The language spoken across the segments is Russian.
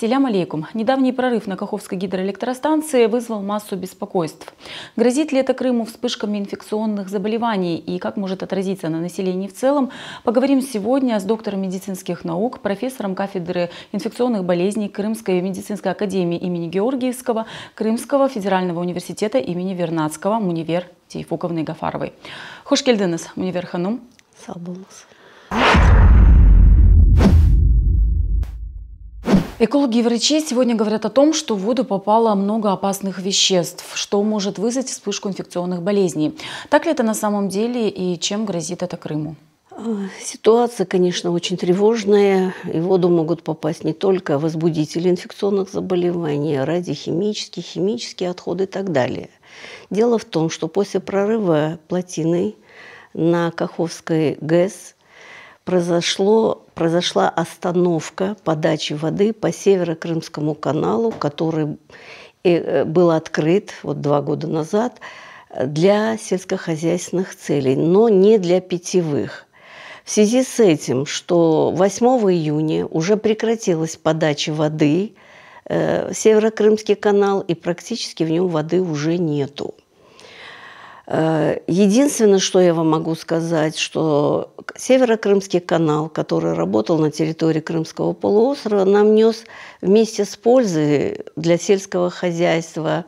Селям алейкум. Недавний прорыв на Каховской гидроэлектростанции вызвал массу беспокойств. Грозит ли это Крыму вспышками инфекционных заболеваний и как может отразиться на населении в целом, поговорим сегодня с доктором медицинских наук, профессором кафедры инфекционных болезней Крымской медицинской академии имени Георгиевского, Крымского федерального университета имени Вернадского, Мунивер Тейфуковной Гафаровой. Хош келдіңіз, Мунивер ханым. Сау Экологи и врачи сегодня говорят о том, что в воду попало много опасных веществ, что может вызвать вспышку инфекционных болезней. Так ли это на самом деле и чем грозит это Крыму? А, ситуация, конечно, очень тревожная. И в воду могут попасть не только возбудители инфекционных заболеваний, а радиохимические, химические отходы и так далее. Дело в том, что после прорыва плотины на Каховской ГЭС – произошло, произошла остановка подачи воды по Северо-Крымскому каналу, который э, был открыт вот два года назад для сельскохозяйственных целей, но не для питьевых. В связи с этим, что 8 июня уже прекратилась подача воды э, в Северокрымский канал, и практически в нем воды уже нету. Э, единственное, что я вам могу сказать, что Северокрымский канал, который работал на территории Крымского полуострова, нам нес вместе с пользой для сельского хозяйства,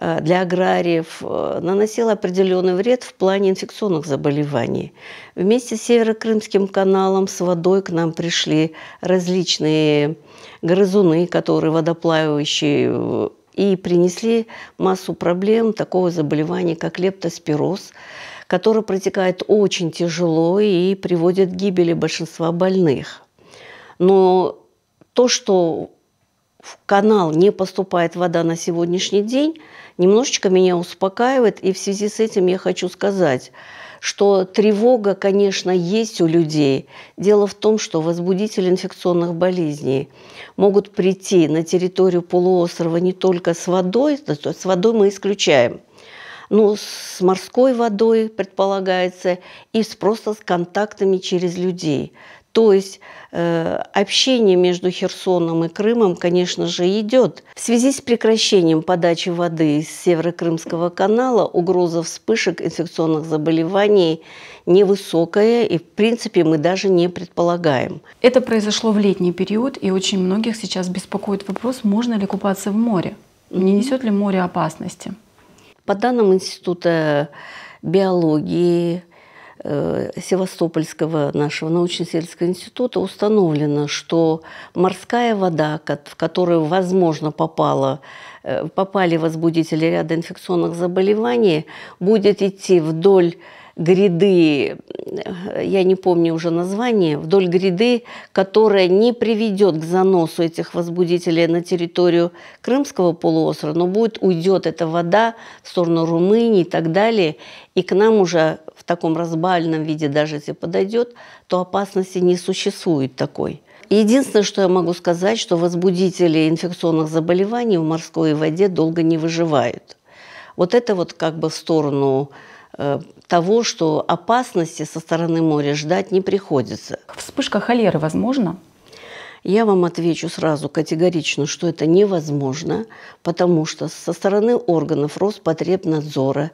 э, для аграриев, э, наносил определенный вред в плане инфекционных заболеваний. Вместе с Северокрымским каналом с водой к нам пришли различные грызуны, которые водоплавающие и принесли массу проблем такого заболевания, как лептоспироз, который протекает очень тяжело и приводит к гибели большинства больных. Но то, что в канал не поступает вода на сегодняшний день, немножечко меня успокаивает. И в связи с этим я хочу сказать, что тревога, конечно, есть у людей. Дело в том, что возбудители инфекционных болезней могут прийти на территорию полуострова не только с водой, с водой мы исключаем, но с морской водой, предполагается, и с просто с контактами через людей. То есть э, общение между Херсоном и Крымом, конечно же, идет. В связи с прекращением подачи воды из Северокрымского канала угроза вспышек инфекционных заболеваний невысокая, и в принципе мы даже не предполагаем. Это произошло в летний период, и очень многих сейчас беспокоит вопрос, можно ли купаться в море, не несет ли море опасности. По данным Института биологии, Э, Севастопольского нашего научно сельского института установлено, что морская вода, в которую, возможно, попала, э, попали возбудители ряда инфекционных заболеваний, будет идти вдоль гряды, э, я не помню уже название, вдоль гряды, которая не приведет к заносу этих возбудителей на территорию Крымского полуострова, но будет, уйдет эта вода в сторону Румынии и так далее, и к нам уже в таком разбальном виде, даже если подойдет, то опасности не существует такой. Единственное, что я могу сказать, что возбудители инфекционных заболеваний в морской воде долго не выживают. Вот это вот как бы в сторону Э, того, что опасности со стороны моря ждать не приходится. Вспышка холеры возможно? Я вам отвечу сразу категорично, что это невозможно, потому что со стороны органов Роспотребнадзора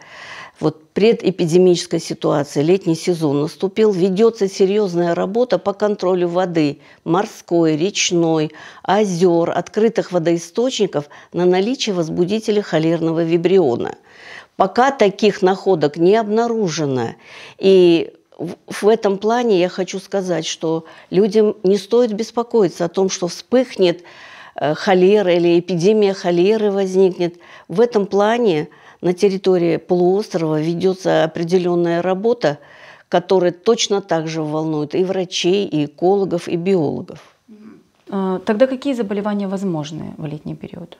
вот предэпидемическая ситуация, летний сезон наступил, ведется серьезная работа по контролю воды морской, речной, озер, открытых водоисточников на наличие возбудителя холерного вибриона. Пока таких находок не обнаружено. И в этом плане я хочу сказать, что людям не стоит беспокоиться о том, что вспыхнет э, холера или эпидемия холеры возникнет. В этом плане на территории полуострова ведется определенная работа, которая точно так же волнует и врачей, и экологов, и биологов. А, тогда какие заболевания возможны в летний период?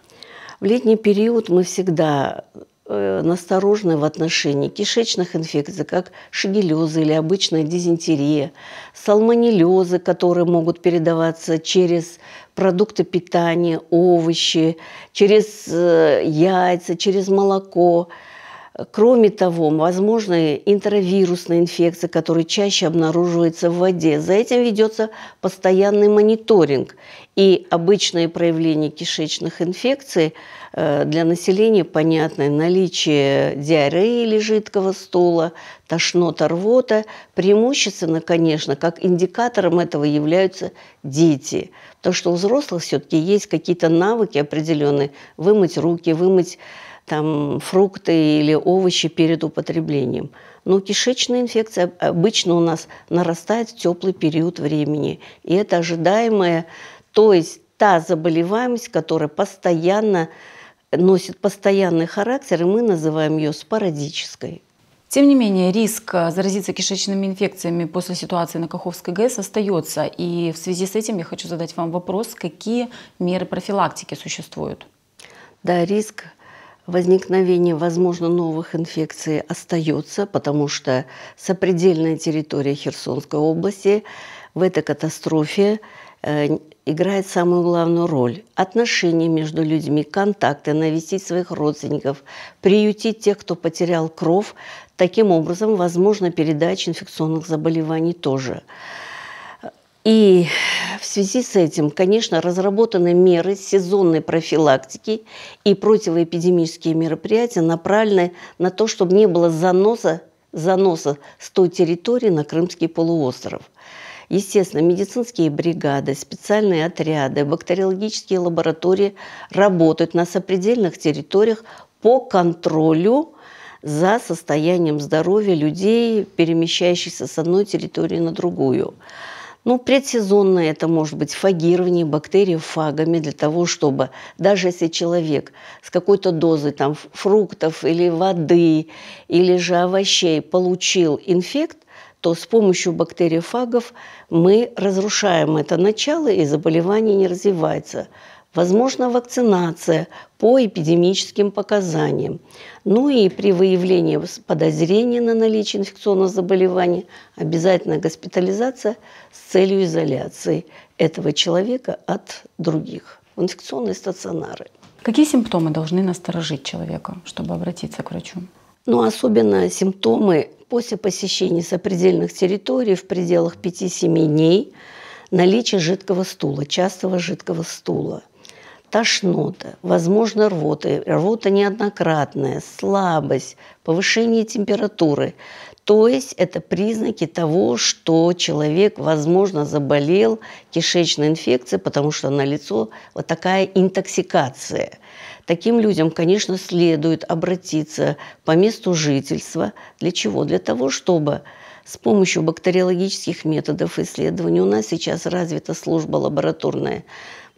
В летний период мы всегда Э, насторожны в отношении кишечных инфекций, как шигелезы или обычная дизентерия, салмонеллезы, которые могут передаваться через продукты питания, овощи, через э, яйца, через молоко – Кроме того, возможны интравирусные инфекции, которые чаще обнаруживаются в воде. За этим ведется постоянный мониторинг. И обычные проявления кишечных инфекций э, для населения понятны. Наличие диареи или жидкого стула, тошнота, рвота. Преимущественно, конечно, как индикатором этого являются дети. То, что у взрослых все-таки есть какие-то навыки определенные. Вымыть руки, вымыть там, фрукты или овощи перед употреблением. Но ну, кишечная инфекция обычно у нас нарастает в теплый период времени. И это ожидаемая, то есть та заболеваемость, которая постоянно носит постоянный характер, и мы называем ее спорадической. Тем не менее, риск э, заразиться кишечными инфекциями после ситуации на Каховской ГЭС остается. И в связи с этим я хочу задать вам вопрос, какие меры профилактики существуют? Да, риск возникновение, возможно, новых инфекций остается, потому что сопредельная территория Херсонской области в этой катастрофе э, играет самую главную роль. Отношения между людьми, контакты, навестить своих родственников, приютить тех, кто потерял кров. Таким образом, возможно, передача инфекционных заболеваний тоже. И в связи с этим, конечно, разработаны меры сезонной профилактики и противоэпидемические мероприятия направленные на то, чтобы не было заноса, заноса с той территории на Крымский полуостров. Естественно, медицинские бригады, специальные отряды, бактериологические лаборатории работают на сопредельных территориях по контролю за состоянием здоровья людей, перемещающихся с одной территории на другую. Ну, предсезонное это может быть фагирование бактерий фагами для того, чтобы даже если человек с какой-то дозой там, фруктов или воды или же овощей получил инфект, то с помощью бактериофагов мы разрушаем это начало, и заболевание не развивается. Возможна вакцинация по эпидемическим показаниям. Ну и при выявлении подозрения на наличие инфекционного заболевания обязательно госпитализация с целью изоляции этого человека от других в инфекционные стационары. Какие симптомы должны насторожить человека, чтобы обратиться к врачу? Ну, особенно симптомы после посещения сопредельных территорий в пределах 5-7 дней, наличие жидкого стула, частого жидкого стула – тошнота, возможно, рвоты, рвота неоднократная, слабость, повышение температуры. То есть это признаки того, что человек, возможно, заболел кишечной инфекцией, потому что на лицо вот такая интоксикация. Таким людям, конечно, следует обратиться по месту жительства. Для чего? Для того, чтобы с помощью бактериологических методов исследования у нас сейчас развита служба лабораторная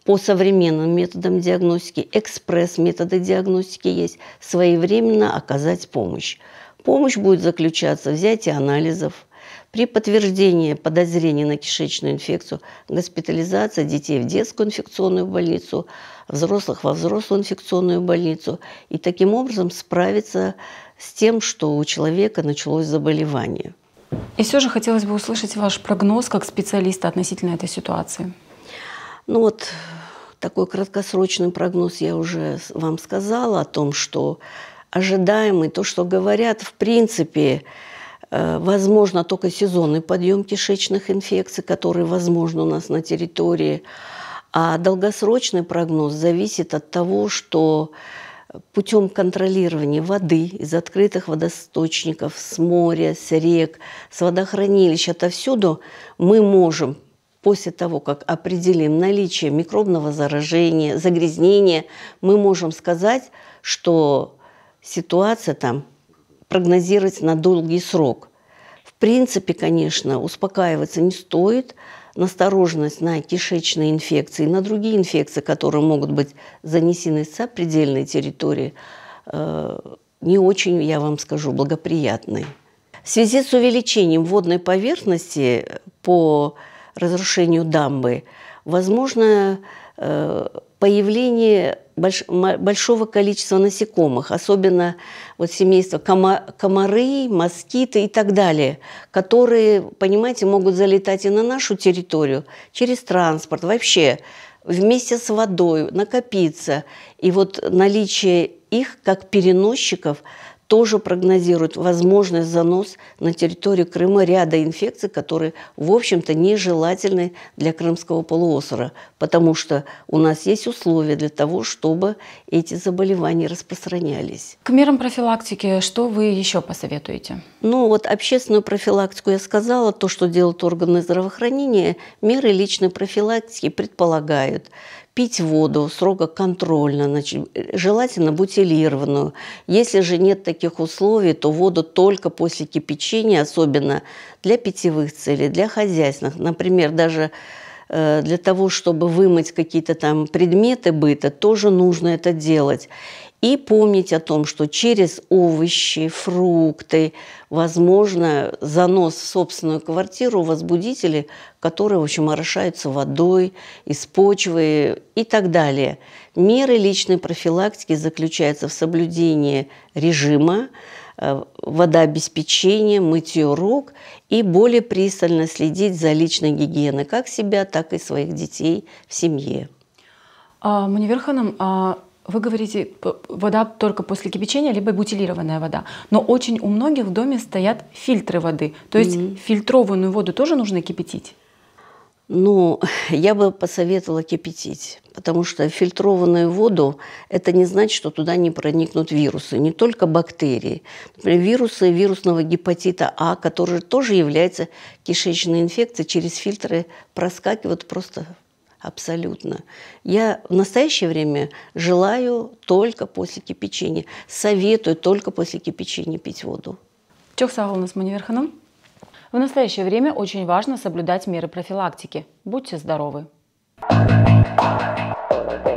по современным методам диагностики, экспресс-методы диагностики есть, своевременно оказать помощь. Помощь будет заключаться в взятии анализов, при подтверждении подозрения на кишечную инфекцию, госпитализация детей в детскую инфекционную больницу, взрослых во взрослую инфекционную больницу и таким образом справиться с тем, что у человека началось заболевание. И все же хотелось бы услышать ваш прогноз как специалиста относительно этой ситуации. Ну вот такой краткосрочный прогноз я уже вам сказала о том, что ожидаемый, то, что говорят, в принципе, э, возможно только сезонный подъем кишечных инфекций, который возможен у нас на территории. А долгосрочный прогноз зависит от того, что путем контролирования воды из открытых водосточников, с моря, с рек, с водохранилищ, отовсюду мы можем После того, как определим наличие микробного заражения, загрязнения, мы можем сказать, что ситуация там прогнозировать на долгий срок. В принципе, конечно, успокаиваться не стоит. Настороженность на кишечные инфекции на другие инфекции, которые могут быть занесены с определенной территории, э, не очень, я вам скажу, благоприятны. В связи с увеличением водной поверхности по разрушению дамбы, возможно э, появление больш большого количества насекомых, особенно вот семейство кома комары, москиты и так далее, которые, понимаете, могут залетать и на нашу территорию через транспорт, вообще вместе с водой накопиться. И вот наличие их как переносчиков – тоже прогнозируют возможность занос на территорию Крыма ряда инфекций, которые, в общем-то, нежелательны для Крымского полуострова, потому что у нас есть условия для того, чтобы эти заболевания распространялись. К мерам профилактики что вы еще посоветуете? Ну вот общественную профилактику я сказала, то, что делают органы здравоохранения, меры личной профилактики предполагают – пить воду строго контрольно, значит, желательно бутилированную. Если же нет таких условий, то воду только после кипячения, особенно для питьевых целей, для хозяйственных. Например, даже э, для того, чтобы вымыть какие-то там предметы быта, тоже нужно это делать. И помнить о том, что через овощи, фрукты, возможно, занос в собственную квартиру возбудители, которые, в общем, орошаются водой, из почвы и так далее. Меры личной профилактики заключаются в соблюдении режима, э, водообеспечения, мытье рук и более пристально следить за личной гигиеной как себя, так и своих детей в семье. А, Муниверханом, а вы говорите, вода только после кипячения, либо бутилированная вода. Но очень у многих в доме стоят фильтры воды. То есть mm-hmm. фильтрованную воду тоже нужно кипятить? Ну, я бы посоветовала кипятить, потому что фильтрованную воду – это не значит, что туда не проникнут вирусы, не только бактерии. Например, вирусы вирусного гепатита А, который тоже является кишечной инфекцией, через фильтры проскакивают просто абсолютно. Я в настоящее время желаю только после кипячения, советую только после кипячения пить воду. Чоксага у нас Маниверханом. В настоящее время очень важно соблюдать меры профилактики. Будьте здоровы! Thank you.